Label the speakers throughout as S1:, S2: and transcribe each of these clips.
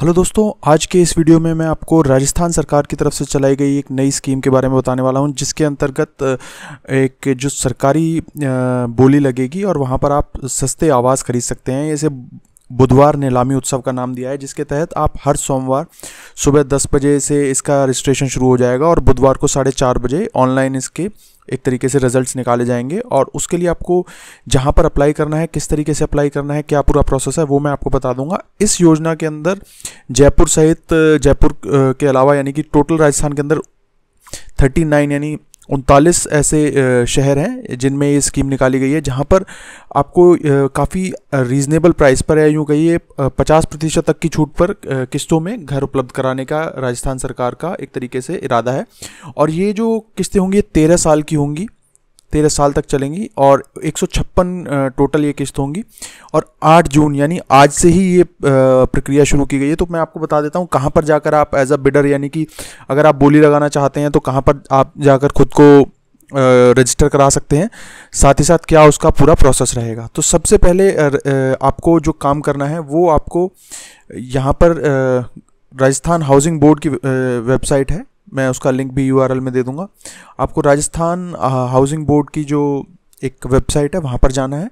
S1: hello दोस्तों आज के इस वीडियो में मैं आपको राजस्थान सरकार की तरफ से चलाई गई एक नई स्कीम के बारे में बताने वाला हूं जिसके अंतर्गत एक जो सरकारी बोली लगेगी और वहां पर आप सस्ते आवास खरीद सकते हैं इसे बुधवार नीलामी उत्सव का नाम दिया है जिसके तहत आप हर सोमवार सुबह दस बजे से इसका रजिस्ट्रेशन शुरू हो जाएगा और बुधवार को साढ़े चार बजे ऑनलाइन इसके एक तरीके से रिजल्ट्स निकाले जाएंगे और उसके लिए आपको जहाँ पर अप्लाई करना है किस तरीके से अप्लाई करना है क्या पूरा प्रोसेस है वो मैं आपको बता दूंगा इस योजना के अंदर जयपुर सहित जयपुर के अलावा यानी कि टोटल राजस्थान के अंदर थर्टी नाइन यानी उनतालीस ऐसे शहर हैं जिनमें ये स्कीम निकाली गई है जहाँ पर आपको काफ़ी रीज़नेबल प्राइस पर या यूँ कहिए पचास प्रतिशत तक की छूट पर किस्तों में घर उपलब्ध कराने का राजस्थान सरकार का एक तरीके से इरादा है और ये जो किस्तें होंगी ये तेरह साल की होंगी तेरह साल तक चलेंगी और एक टोटल ये किस्त होंगी और 8 जून यानी आज से ही ये प्रक्रिया शुरू की गई है तो मैं आपको बता देता हूँ कहाँ पर जाकर आप एज अ बिडर यानी कि अगर आप बोली लगाना चाहते हैं तो कहाँ पर आप जाकर खुद को रजिस्टर करा सकते हैं साथ ही साथ क्या उसका पूरा प्रोसेस रहेगा तो सबसे पहले आपको जो काम करना है वो आपको यहाँ पर राजस्थान हाउसिंग बोर्ड की वेबसाइट है मैं उसका लिंक भी यू में दे दूँगा आपको राजस्थान हाउसिंग बोर्ड की जो एक वेबसाइट है वहाँ पर जाना है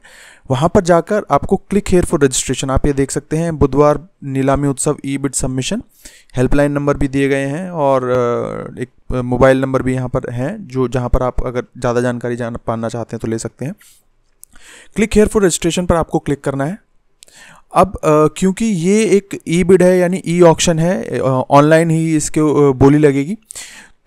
S1: वहाँ पर जाकर आपको क्लिक हेयर फॉर रजिस्ट्रेशन आप ये देख सकते हैं बुधवार Nilami Utsav e bid submission helpline number भी दिए गए हैं और एक मोबाइल नंबर भी यहाँ पर हैं जो जहाँ पर आप अगर ज़्यादा जानकारी जान पाना चाहते हैं तो ले सकते हैं क्लिक हेयर फॉर रजिस्ट्रेशन पर आपको क्लिक करना है अब क्योंकि ये एक ई बिड है यानी ई ऑक्शन है ऑनलाइन ही इसके बोली लगेगी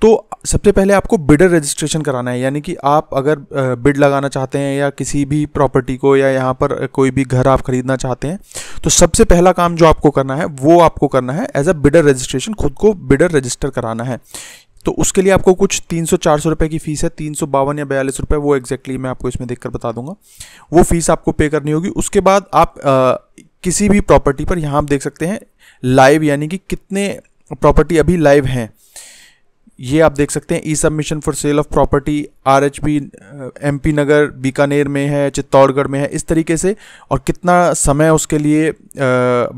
S1: तो सबसे पहले आपको बिडर रजिस्ट्रेशन कराना है यानी कि आप अगर बिड लगाना चाहते हैं या किसी भी प्रॉपर्टी को या यहाँ पर कोई भी घर आप खरीदना चाहते हैं तो सबसे पहला काम जो आपको करना है वो आपको करना है एज अ बिडर रजिस्ट्रेशन खुद को बिडर रजिस्टर कराना है तो उसके लिए आपको कुछ तीन सौ चार सौ रुपये की फ़ीस है तीन सौ बावन या बयालीस रुपये वो एक्जैक्टली मैं आपको इसमें देखकर बता दूंगा वो फ़ीस आपको पे करनी होगी उसके बाद आप किसी भी प्रॉपर्टी पर यहाँ आप देख सकते हैं लाइव यानी कि कितने प्रॉपर्टी अभी लाइव हैं ये आप देख सकते हैं e submission for sale of property R H P M P नगर बीकानेर में है चित्तौड़गढ़ में है इस तरीके से और कितना समय उसके लिए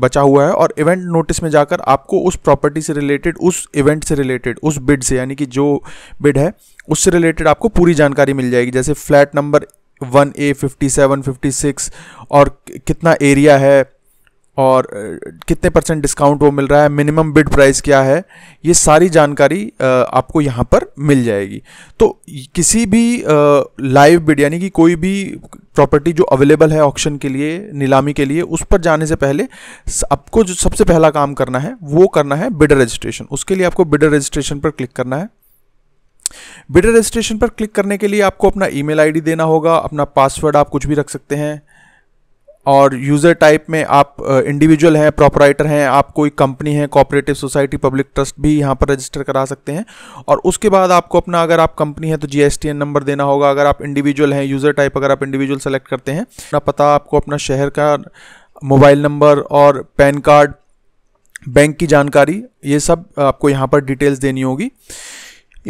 S1: बचा हुआ है और इवेंट नोटिस में जाकर आपको उस प्रॉपर्टी से रिलेटेड उस इवेंट से रिलेटेड उस बिड से यानी कि जो बिड है उससे रिलेटेड आपको पूरी जानकारी मिल जाएगी जैसे flat number one A fifty seven fifty six और कितना एरिया है और कितने परसेंट डिस्काउंट वो मिल रहा है मिनिमम बिड प्राइस क्या है ये सारी जानकारी आपको यहाँ पर मिल जाएगी तो किसी भी लाइव बिड यानी कि कोई भी प्रॉपर्टी जो अवेलेबल है ऑक्शन के लिए नीलामी के लिए उस पर जाने से पहले आपको जो सबसे पहला काम करना है वो करना है बिडर रजिस्ट्रेशन उसके लिए आपको बिडर रजिस्ट्रेशन पर क्लिक करना है बिडर रजिस्ट्रेशन पर क्लिक करने के लिए आपको अपना ईमेल आईडी देना होगा अपना पासवर्ड आप कुछ भी रख सकते हैं और यूज़र टाइप में आप इंडिविजुअल हैं प्रॉपराइटर हैं आप कोई कंपनी है कॉपरेटिव सोसाइटी पब्लिक ट्रस्ट भी यहाँ पर रजिस्टर करा सकते हैं और उसके बाद आपको अपना अगर आप कंपनी है तो जी नंबर देना होगा अगर आप इंडिविजुअल हैं यूज़र टाइप अगर आप इंडिविजुअल सेलेक्ट करते हैं अपना पता आपको अपना शहर का मोबाइल नंबर और पैन कार्ड बैंक की जानकारी ये सब आपको यहाँ पर डिटेल्स देनी होगी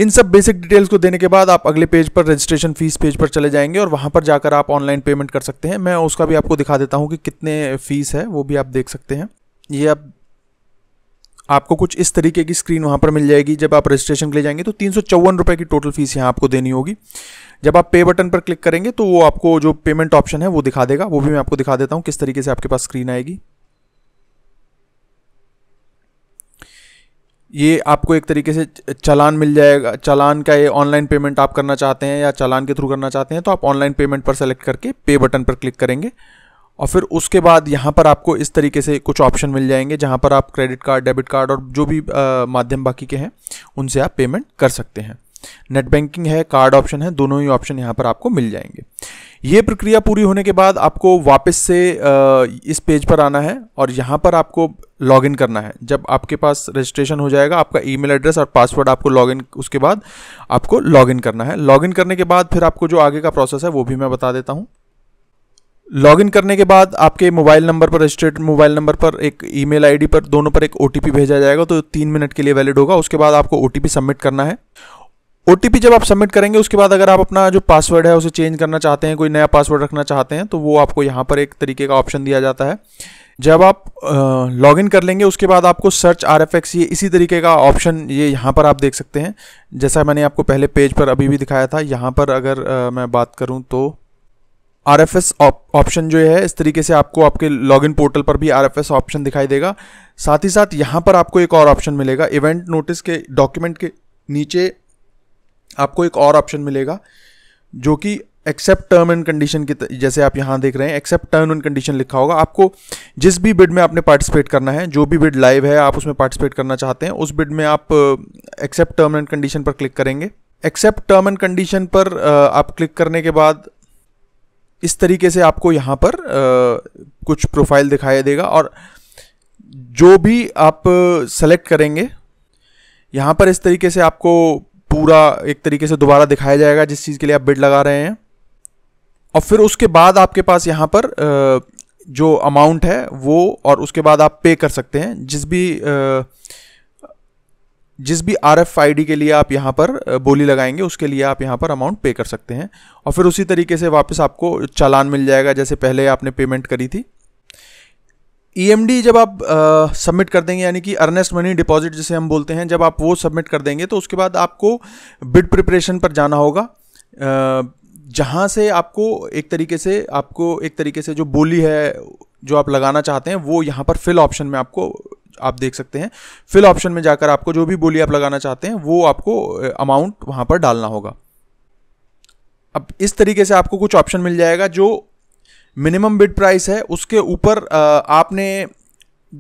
S1: इन सब बेसिक डिटेल्स को देने के बाद आप अगले पेज पर रजिस्ट्रेशन फीस पेज पर चले जाएंगे और वहाँ पर जाकर आप ऑनलाइन पेमेंट कर सकते हैं मैं उसका भी आपको दिखा देता हूँ कि कितने फीस है वो भी आप देख सकते हैं ये आप आपको कुछ इस तरीके की स्क्रीन वहाँ पर मिल जाएगी जब आप रजिस्ट्रेशन के लिए जाएंगे तो तीन सौ की टोटल फीस यहाँ आपको देनी होगी जब आप पे बटन पर क्लिक करेंगे तो वो आपको जो पेमेंट ऑप्शन है वो दिखा देगा वो भी मैं आपको दिखा देता हूँ किस तरीके से आपके पास स्क्रीन आएगी ये आपको एक तरीके से चलान मिल जाएगा चलान का ये ऑनलाइन पेमेंट आप करना चाहते हैं या चलान के थ्रू करना चाहते हैं तो आप ऑनलाइन पेमेंट पर सेलेक्ट करके पे बटन पर क्लिक करेंगे और फिर उसके बाद यहाँ पर आपको इस तरीके से कुछ ऑप्शन मिल जाएंगे जहाँ पर आप क्रेडिट कार्ड डेबिट कार्ड और जो भी आ, माध्यम बाकी के हैं उनसे आप पेमेंट कर सकते हैं नेट बैंकिंग है कार्ड ऑप्शन है दोनों ही ऑप्शन यहाँ पर आपको मिल जाएंगे ये प्रक्रिया पूरी होने के बाद आपको वापस से इस पेज पर आना है और यहाँ पर आपको लॉगिन करना है जब आपके पास रजिस्ट्रेशन हो जाएगा आपका ईमेल एड्रेस और पासवर्ड आपको लॉगिन उसके बाद आपको लॉगिन करना है लॉगिन करने के बाद फिर आपको जो आगे का प्रोसेस है वो भी मैं बता देता हूँ लॉगिन करने के बाद आपके मोबाइल नंबर पर रजिस्टर्ड मोबाइल नंबर पर एक ईमेल आईडी पर दोनों पर एक ओ भेजा जाएगा तो तीन मिनट के लिए वैलिड होगा उसके बाद आपको ओ सबमिट करना है ओ जब आप सबमिट करेंगे उसके बाद अगर आप अपना जो पासवर्ड है उसे चेंज करना चाहते हैं कोई नया पासवर्ड रखना चाहते हैं तो वो आपको यहाँ पर एक तरीके का ऑप्शन दिया जाता है जब आप लॉग इन कर लेंगे उसके बाद आपको सर्च आर एफ एक्स ये इसी तरीके का ऑप्शन ये यहाँ पर आप देख सकते हैं जैसा मैंने आपको पहले पेज पर अभी भी दिखाया था यहाँ पर अगर आ, मैं बात करूँ तो आर एफ एस ऑप्शन जो है इस तरीके से आपको आपके लॉग इन पोर्टल पर भी आर एफ एस ऑप्शन दिखाई देगा साथ ही साथ यहाँ पर आपको एक और ऑप्शन मिलेगा इवेंट नोटिस के डॉक्यूमेंट के नीचे आपको एक और ऑप्शन मिलेगा जो कि एक्सेप्ट टर्म एंड कंडीशन की जैसे आप यहां देख रहे हैं एक्सेप्ट टर्म एंड कंडीशन लिखा होगा आपको जिस भी बिड में आपने पार्टिसिपेट करना है जो भी बिड लाइव है आप उसमें पार्टिसिपेट करना चाहते हैं उस बिड में आप एक्सेप्ट टर्म एंड कंडीशन पर क्लिक करेंगे एक्सेप्ट टर्म एंड कंडीशन पर आप क्लिक करने के बाद इस तरीके से आपको यहाँ पर कुछ प्रोफाइल दिखाई देगा और जो भी आप सेलेक्ट करेंगे यहां पर इस तरीके से आपको पूरा एक तरीके से दोबारा दिखाया जाएगा जिस चीज़ के लिए आप बिड लगा रहे हैं और फिर उसके बाद आपके पास यहाँ पर जो अमाउंट है वो और उसके बाद आप पे कर सकते हैं जिस भी जिस भी आर एफ आई डी के लिए आप यहाँ पर बोली लगाएंगे उसके लिए आप यहाँ पर अमाउंट पे कर सकते हैं और फिर उसी तरीके से वापस आपको चालान मिल जाएगा जैसे पहले आपने पेमेंट करी थी ई e जब आप सबमिट कर देंगे यानी कि अर्नेस्ट मनी डिपॉजिट जिसे हम बोलते हैं जब आप वो सबमिट कर देंगे तो उसके बाद आपको बिड प्रिपरेशन पर जाना होगा जहाँ से आपको एक तरीके से आपको एक तरीके से जो बोली है जो आप लगाना चाहते हैं वो यहाँ पर फिल ऑप्शन में आपको आप देख सकते हैं फिल ऑप्शन में जाकर आपको जो भी बोली आप लगाना चाहते हैं वो आपको अमाउंट वहाँ पर डालना होगा अब इस तरीके से आपको कुछ ऑप्शन मिल जाएगा जो मिनिमम बिड प्राइस है उसके ऊपर आपने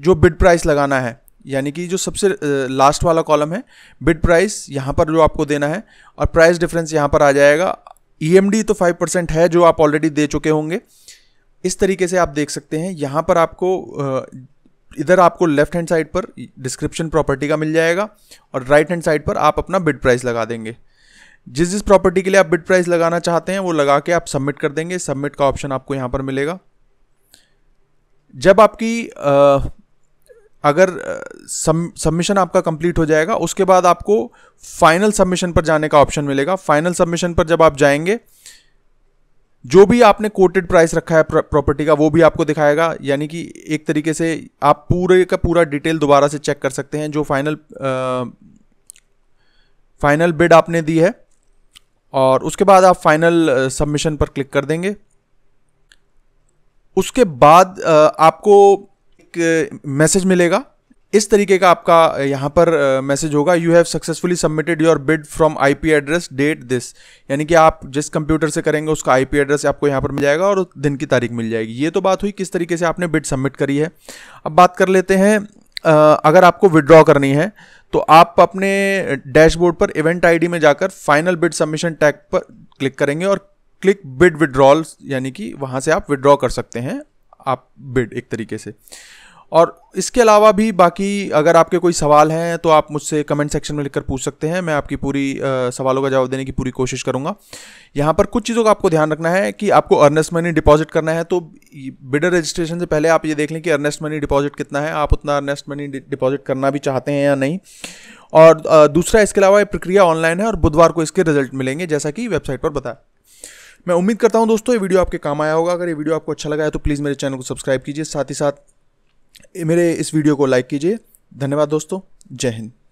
S1: जो बिड प्राइस लगाना है यानी कि जो सबसे लास्ट वाला कॉलम है बिड प्राइस यहाँ पर जो आपको देना है और प्राइस डिफरेंस यहाँ पर आ जाएगा ई e तो फाइव परसेंट है जो आप ऑलरेडी दे चुके होंगे इस तरीके से आप देख सकते हैं यहाँ पर आपको इधर आपको लेफ्ट हैंड साइड पर डिस्क्रिप्शन प्रॉपर्टी का मिल जाएगा और राइट हैंड साइड पर आप अपना बिड प्राइस लगा देंगे जिस जिस प्रॉपर्टी के लिए आप बिट प्राइस लगाना चाहते हैं वो लगा के आप सबमिट कर देंगे सबमिट का ऑप्शन आपको यहाँ पर मिलेगा जब आपकी आ, अगर सबमिशन आपका कंप्लीट हो जाएगा उसके बाद आपको फाइनल सबमिशन पर जाने का ऑप्शन मिलेगा फाइनल सबमिशन पर जब आप जाएंगे जो भी आपने कोटेड प्राइस रखा है प्रॉपर्टी का वो भी आपको दिखाएगा यानी कि एक तरीके से आप पूरे का पूरा डिटेल दोबारा से चेक कर सकते हैं जो फाइनल आ, फाइनल बिड आपने दी है और उसके बाद आप फाइनल सबमिशन uh, पर क्लिक कर देंगे उसके बाद uh, आपको एक मैसेज uh, मिलेगा इस तरीके का आपका यहाँ पर मैसेज होगा you have successfully submitted your bid from IP address date this यानी कि आप जिस कंप्यूटर से करेंगे उसका आईपी एड्रेस आपको यहाँ पर मिल जाएगा और दिन की तारीख मिल जाएगी ये तो बात हुई किस तरीके से आपने बिड सबमिट करी है अब बात कर लेते हैं अगर आपको विड्रॉ करनी है तो आप अपने डैशबोर्ड पर इवेंट आईडी में जाकर फाइनल बिड सबमिशन टैग पर क्लिक करेंगे और क्लिक बिड विड्रॉल यानी कि वहां से आप विड्रॉ कर सकते हैं आप बिड एक तरीके से और इसके अलावा भी बाकी अगर आपके कोई सवाल हैं तो आप मुझसे कमेंट सेक्शन में लिखकर पूछ सकते हैं मैं आपकी पूरी आ, सवालों का जवाब देने की पूरी कोशिश करूंगा यहाँ पर कुछ चीज़ों का आपको ध्यान रखना है कि आपको अर्नेस्ट मनी डिपॉजिट करना है तो बिडर रजिस्ट्रेशन से पहले आप ये देख लें कि अर्नेस्ट मनी डिपॉजिट कितना है आप उतना अर्नेस्ट मनी डिपॉजिट करना भी चाहते हैं या नहीं और दूसरा इसके अलावा ये प्रक्रिया ऑनलाइन है और बुधवार को इसके रिजल्ट मिलेंगे जैसा कि वेबसाइट पर बताया मैं उम्मीद करता हूँ दोस्तों ये वीडियो आपके काम आया होगा अगर ये वीडियो आपको अच्छा लगा है तो प्लीज़ मेरे चैनल को सब्सक्राइब कीजिए साथ ही साथ मेरे इस वीडियो को लाइक कीजिए धन्यवाद दोस्तों जय हिंद